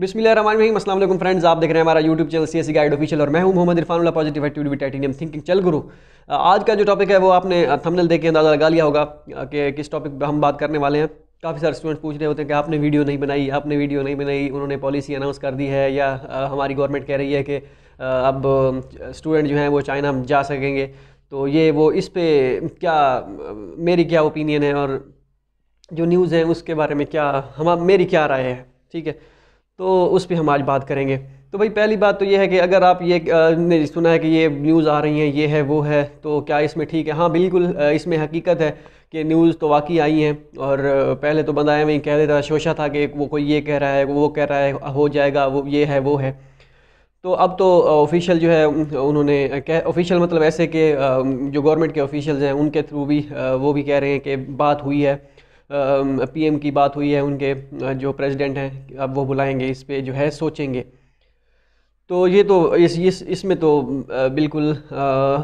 बिस्मिल्लाम असल फ्रेंड्स आप देख रहे हैं हमारा YouTube channel C S guide official और मैं हूं Mohammad Irfan positive activity titanium thinking चल गुरु आज का जो टॉपिक है वो आपने थंबनेल देख के अंदाज़ा लगा लिया होगा कि किस टॉपिक पर हम बात करने वाले हैं काफ़ी सारे स्टूडेंट पूछ रहे होते हैं कि आपने वीडियो नहीं बनाई आपने वीडियो नहीं बनाई उन्होंने पॉलिसी अनाउंस कर दी है या हमारी गवर्नमेंट कह रही है कि अब स्टूडेंट जो हैं वो चाइना जा सकेंगे तो ये वो इस पर क्या मेरी क्या ओपिनियन है और जो न्यूज़ है उसके बारे में क्या हम मेरी क्या राय है ठीक है तो उस पर हम आज बात करेंगे तो भाई पहली बात तो ये है कि अगर आप ये ने सुना है कि ये न्यूज़ आ रही हैं ये है वो है तो क्या इसमें ठीक है हाँ बिल्कुल इसमें हकीकत है कि न्यूज़ तो वाकई आई हैं और पहले तो बंदा वहीं कह देता शोशा था कि वो कोई ये कह रहा है वो कह रहा है हो जाएगा वो ये है वो है तो अब तो ऑफिशियल जो है उन्होंने कह ऑफिशियल मतलब ऐसे कि जो गवर्नमेंट के ऑफिशियल्स हैं उनके थ्रू भी वो भी कह रहे हैं कि बात हुई है पीएम की बात हुई है उनके जो प्रेसिडेंट हैं अब वो बुलाएंगे इस पर जो है सोचेंगे तो ये तो इस इस इसमें तो बिल्कुल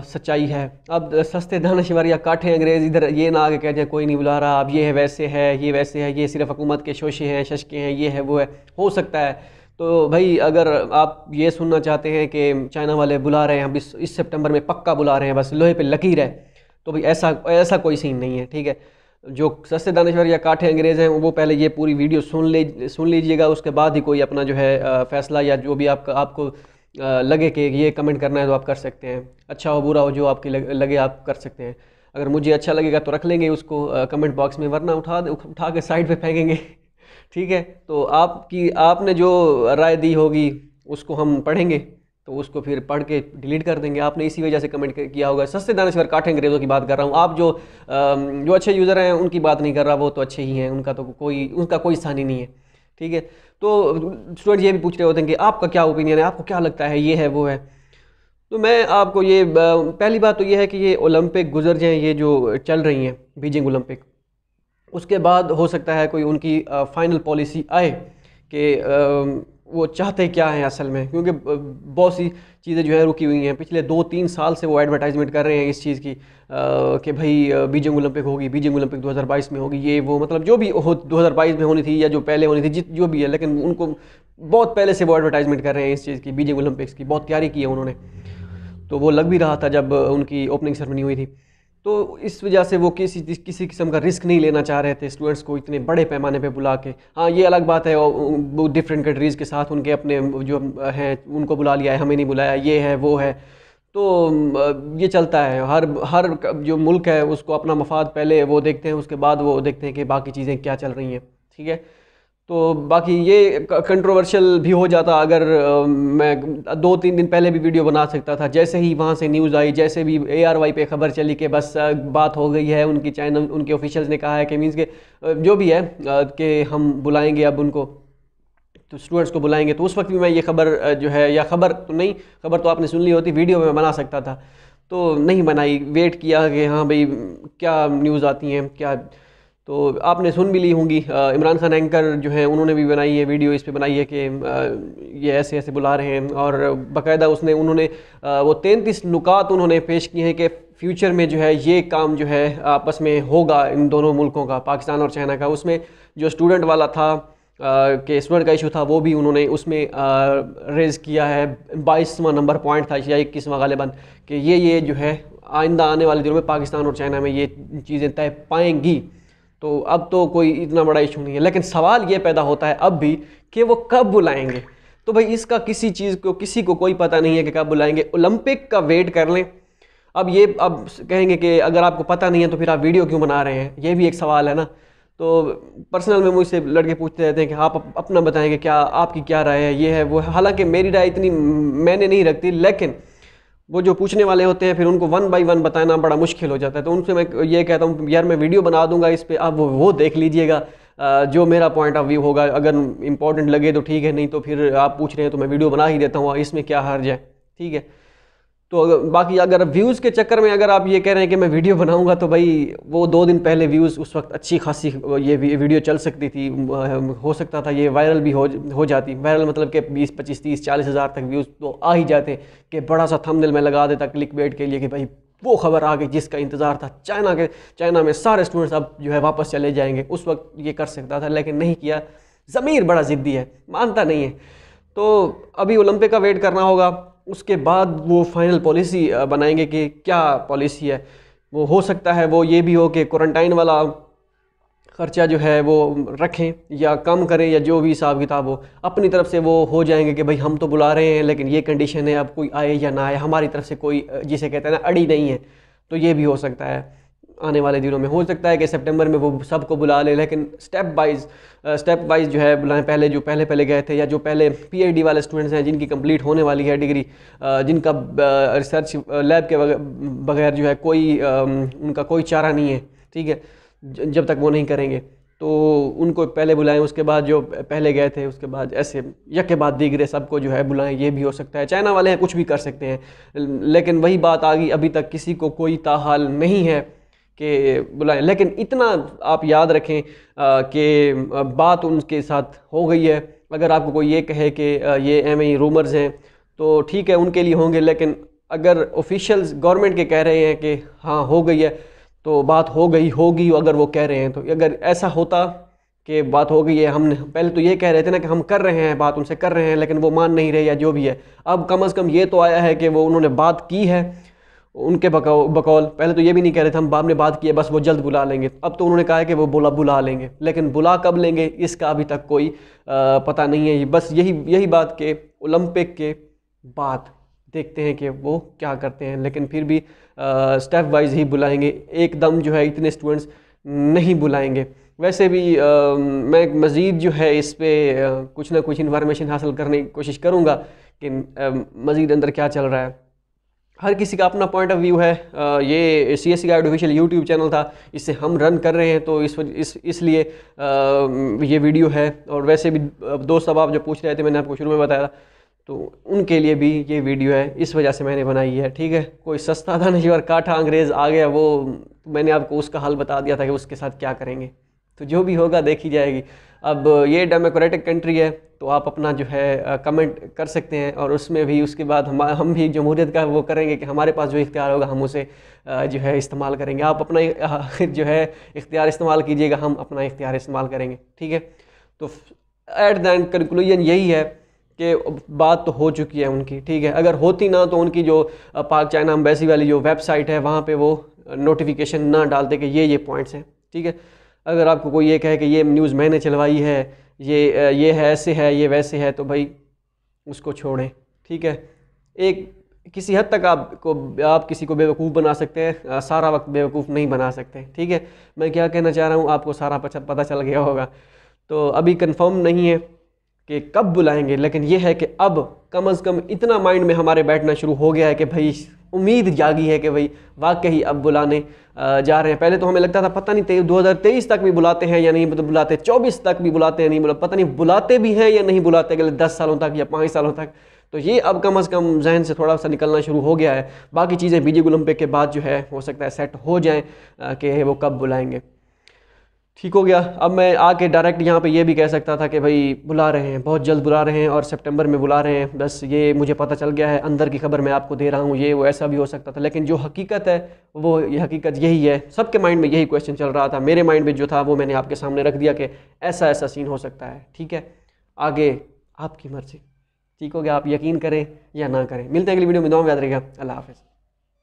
सच्चाई है अब सस्ते दानशवर या काठे अंग्रेज़ इधर ये ना आगे कह जाए कोई नहीं बुला रहा अब ये है वैसे है ये वैसे है ये सिर्फ हुकूमत के शोशे हैं शशके हैं ये है वो है हो सकता है तो भाई अगर आप ये सुनना चाहते हैं कि चाइना वाले बुला रहे हैं अब इस, इस सेप्टेम्बर में पक्का बुला रहे हैं बस लोहे पर लकीर है तो भाई ऐसा ऐसा कोई सीन नहीं है ठीक है जो सस्ते दानश्वर या काठे अंग्रेज़ हैं वो पहले ये पूरी वीडियो सुन ले सुन लीजिएगा उसके बाद ही कोई अपना जो है फ़ैसला या जो भी आपका आपको लगे कि ये कमेंट करना है तो आप कर सकते हैं अच्छा हो बुरा हो जो आपकी लगे आप कर सकते हैं अगर मुझे अच्छा लगेगा तो रख लेंगे उसको कमेंट बॉक्स में वरना उठा उठा के साइड पे फेंकेंगे ठीक है तो आपकी आपने जो राय दी होगी उसको हम पढ़ेंगे तो उसको फिर पढ़ के डिलीट कर देंगे आपने इसी वजह से कमेंट किया होगा सस्ते दानश्वर काठे अंग्रेज़ों की बात कर रहा हूँ आप जो जो अच्छे यूज़र हैं उनकी बात नहीं कर रहा वो तो अच्छे ही हैं उनका तो कोई उनका कोई सानी नहीं है ठीक है तो स्टूडेंट ये भी पूछ रहे होते हैं कि आपका क्या ओपिनियन है आपको क्या लगता है ये है वो है तो मैं आपको ये पहली बात तो ये है कि ये ओलंपिक गुजर जाएँ ये जो चल रही हैं बीजिंग ओलंपिक उसके बाद हो सकता है कोई उनकी फ़ाइनल पॉलिसी आए कि वो चाहते क्या हैं असल में क्योंकि बहुत सी चीज़ें जो है रुकी हुई हैं पिछले दो तीन साल से वो एडवर्टाइजमेंट कर रहे हैं इस चीज़ की कि भाई बीजिंग ओलंपिक होगी बीजिंग ओलंपिक 2022 में होगी ये वो मतलब जो भी हो 2022 में होनी थी या जो पहले होनी थी जित जो भी है लेकिन उनको बहुत पहले से वो एडवर्टाइजमेंट कर रहे हैं इस चीज़ की बीजिंग ओलंपिक्स की बहुत तैयारी की है उन्होंने तो वो लग भी रहा था जब उनकी ओपनिंग सेरेमनी हुई थी तो इस वजह से वो किसी किसी किस्म का रिस्क नहीं लेना चाह रहे थे स्टूडेंट्स को इतने बड़े पैमाने पे बुला के हाँ ये अलग बात है वो डिफरेंट कंट्रीज़ के साथ उनके अपने जो हैं उनको बुला लिया है हमें नहीं बुलाया ये है वो है तो ये चलता है हर हर जो मुल्क है उसको अपना मफाद पहले वो देखते हैं उसके बाद वो देखते हैं कि बाकी चीज़ें क्या चल रही हैं ठीक है तो बाकी ये कंट्रोवर्शियल भी हो जाता अगर मैं दो तीन दिन पहले भी वीडियो बना सकता था जैसे ही वहाँ से न्यूज़ आई जैसे भी ए आर वाई पे खबर चली कि बस बात हो गई है उनकी चैनल उनके ऑफिशियल्स ने कहा है कि मींस के जो भी है कि हम बुलाएंगे अब उनको तो स्टूडेंट्स को बुलाएंगे तो उस वक्त भी मैं ये खबर जो है या खबर तो नहीं खबर तो आपने सुन ली होती वीडियो में बना सकता था तो नहीं बनाई वेट किया कि हाँ भाई क्या न्यूज़ आती हैं क्या तो आपने सुन भी ली होंगी इमरान खान एंकर जो हैं उन्होंने भी बनाई है वीडियो इस पे बनाई है कि ये ऐसे ऐसे बुला रहे हैं और बाकायदा उसने उन्होंने वो तैंतीस नुकात उन्होंने पेश किए हैं कि फ्यूचर में जो है ये काम जो है आपस में होगा इन दोनों मुल्कों का पाकिस्तान और चाइना का उसमें जो स्टूडेंट वाला था के स्टूडेंट का इशू था वो भी उन्होंने उसमें रेज़ किया है बाईसवां नंबर पॉइंट था या इक्कीसवा गालिबा कि ये ये जो है आइंदा आने वाले दिनों में पाकिस्तान और चाइना में ये चीज़ें तय पाएंगी तो अब तो कोई इतना बड़ा इशू नहीं है लेकिन सवाल ये पैदा होता है अब भी कि वो कब बुलाएंगे तो भाई इसका किसी चीज़ को किसी को कोई पता नहीं है कि कब बुलाएंगे ओलंपिक का वेट कर लें अब ये अब कहेंगे कि अगर आपको पता नहीं है तो फिर आप वीडियो क्यों बना रहे हैं ये भी एक सवाल है ना तो पर्सनल में मुझसे लड़के पूछते रहते हैं कि आप अपना बताएँगे क्या आपकी क्या राय है ये है वो हालांकि मेरी राय इतनी मैंने नहीं रखती लेकिन वो जो पूछने वाले होते हैं फिर उनको वन बाई वन बताना बड़ा मुश्किल हो जाता है तो उनसे मैं ये कहता हूँ यार मैं वीडियो बना दूंगा इस पर आप वो वो देख लीजिएगा जो मेरा पॉइंट ऑफ व्यू होगा अगर इंपॉर्टेंट लगे तो ठीक है नहीं तो फिर आप पूछ रहे हैं तो मैं वीडियो बना ही देता हूँ इसमें क्या हर्ज है ठीक है तो अगर, बाकी अगर व्यूज़ के चक्कर में अगर आप ये कह रहे हैं कि मैं वीडियो बनाऊंगा तो भाई वो दो दिन पहले व्यूज़ उस वक्त अच्छी खासी ये वीडियो चल सकती थी हो सकता था ये वायरल भी हो हो जाती वायरल मतलब कि 20 पच्चीस तीस चालीस हज़ार तक व्यूज़ तो आ ही जाते कि बड़ा सा थंबनेल मैं लगा देता क्लिक बेट के लिए कि भाई वो खबर आ गई जिसका इंतज़ार था चाइना के चाइना में सारे स्टूडेंट्स अब जो है वापस चले जाएँगे उस वक्त ये कर सकता था लेकिन नहीं किया ज़मीर बड़ा ज़िद्दी है मानता नहीं है तो अभी ओलंपिक का वेट करना होगा उसके बाद वो फाइनल पॉलिसी बनाएंगे कि क्या पॉलिसी है वो हो सकता है वो ये भी हो कि क्वारंटाइन वाला ख़र्चा जो है वो रखें या कम करें या जो भी हिसाब किताब हो अपनी तरफ से वो हो जाएंगे कि भाई हम तो बुला रहे हैं लेकिन ये कंडीशन है अब कोई आए या ना आए हमारी तरफ से कोई जिसे कहते हैं ना अड़ी नहीं है तो ये भी हो सकता है आने वाले दिनों में हो सकता है कि सितंबर में वो सबको बुला ले लेकिन स्टेप वाइज स्टेप वाइज जो है बुलाएं पहले जो पहले पहले गए थे या जो पहले पीएचडी वाले स्टूडेंट्स हैं जिनकी कंप्लीट होने वाली है डिग्री uh, जिनका रिसर्च uh, लैब uh, के बगैर जो है कोई um, उनका कोई चारा नहीं है ठीक है जब तक वो नहीं करेंगे तो उनको पहले बुलाएं उसके बाद जो पहले गए थे उसके बाद ऐसे यक के बाद दीगरे सबको जो है बुलाएं ये भी हो सकता है चाइना वाले हैं कुछ भी कर सकते हैं लेकिन वही बात आ गई अभी तक किसी को कोई ताहाल नहीं है के बुलाएं लेकिन इतना आप याद रखें कि बात उनके साथ हो गई है अगर आपको कोई ये कहे कि ये एम ई रूमर्स हैं तो ठीक है उनके लिए होंगे लेकिन अगर ऑफिशियल्स गवर्नमेंट के कह रहे हैं कि हाँ हो गई है तो बात हो गई होगी अगर वो कह रहे हैं तो अगर ऐसा होता कि बात हो गई है हम पहले तो ये कह रहे थे ना कि हम कर रहे हैं बात उनसे कर रहे हैं लेकिन वो मान नहीं रहे या जो भी है अब कम अज़ कम ये तो आया है कि वो उन्होंने बात की है उनके बकौल बकौल पहले तो ये भी नहीं कह रहे थे हम बाप ने बात किए बस वो जल्द बुला लेंगे अब तो उन्होंने कहा है कि वो बुला बुला लेंगे लेकिन बुला कब लेंगे इसका अभी तक कोई आ, पता नहीं है बस यही यही बात के ओलंपिक के बाद देखते हैं कि वो क्या करते हैं लेकिन फिर भी स्टेप वाइज ही बुलाएंगे एकदम जो है इतने स्टूडेंट्स नहीं बुलाएंगे वैसे भी आ, मैं मज़ीद जो है इस पर कुछ ना कुछ इन्फॉर्मेशन हासिल करने की कोशिश करूँगा कि मज़ीद अंदर क्या चल रहा है हर किसी का अपना पॉइंट ऑफ व्यू है ये सी एस e का ऑफिशियल यूट्यूब चैनल था इससे हम रन कर रहे हैं तो इस इस इसलिए ये वीडियो है और वैसे भी दो सब आप जो पूछ रहे थे मैंने आपको शुरू में बताया था तो उनके लिए भी ये वीडियो है इस वजह से मैंने बनाई है ठीक है कोई सस्ता था नहीं और काठा अंग्रेज़ आ गया वो मैंने आपको उसका हल बता दिया था कि उसके साथ क्या करेंगे तो जो भी होगा देखी जाएगी अब ये डेमोक्रेटिक कंट्री है तो आप अपना जो है कमेंट कर सकते हैं और उसमें भी उसके बाद हम हम भी जमहूरियत का वो करेंगे कि हमारे पास जो इख्तियार होगा हम उसे जो है इस्तेमाल करेंगे आप अपना जो है इख्तियार इस्तेमाल कीजिएगा हम अपना इख्तियार इस्तेमाल करेंगे ठीक है तो एट द एंड कंक्लूजन यही है कि बात तो हो चुकी है उनकी ठीक है अगर होती ना तो उनकी जो पाक चाइना अम्बेसी वाली जो वेबसाइट है वहाँ पर वो नोटिफिकेशन ना डालते कि ये ये पॉइंट्स हैं ठीक है अगर आपको कोई ये कहे कि ये न्यूज़ मैंने चलवाई है ये ये है ऐसे है ये वैसे है तो भाई उसको छोड़ें ठीक है एक किसी हद तक आपको आप किसी को बेवकूफ़ बना सकते हैं सारा वक्त बेवकूफ़ नहीं बना सकते ठीक है मैं क्या कहना चाह रहा हूँ आपको सारा पता चल गया होगा तो अभी कंफर्म नहीं है कि कब बुलाएंगे लेकिन ये है कि अब कम अज़ कम इतना माइंड में हमारे बैठना शुरू हो गया है कि भाई उम्मीद जागी है कि भाई वाकई अब बुलाने जा रहे हैं पहले तो हमें लगता था पता नहीं दो हज़ार तेईस तक भी बुलाते हैं या नहीं मतलब बुलाते चौबीस तक भी बुलाते हैं नहीं बुला मतलब पता नहीं बुलाते भी हैं या नहीं बुलाते अगले दस सालों तक या पाँच सालों तक तो ये अब कम अज़ कम जहन से थोड़ा सा निकलना शुरू हो गया है बाकी चीज़ें बीजे ओलंपिक के बाद जो है हो सकता है सेट हो जाएँ कि वो कब बुलाएँगे ठीक हो गया अब मैं आके डायरेक्ट यहाँ पे ये भी कह सकता था कि भाई बुला रहे हैं बहुत जल्द बुला रहे हैं और सितंबर में बुला रहे हैं बस ये मुझे पता चल गया है अंदर की खबर मैं आपको दे रहा हूँ ये वो ऐसा भी हो सकता था लेकिन जो हकीकत है वो ये हकीकत यही है सबके माइंड में यही क्वेश्चन चल रहा था मेरे माइंड में जो था वो मैंने आपके सामने रख दिया कि ऐसा ऐसा सीन हो सकता है ठीक है आगे आपकी मर्ज़ी ठीक हो गया आप यकीन करें या ना करें मिलते हैं अगली वीडियो में दो याद रहेगा अल्लाह हाफिज़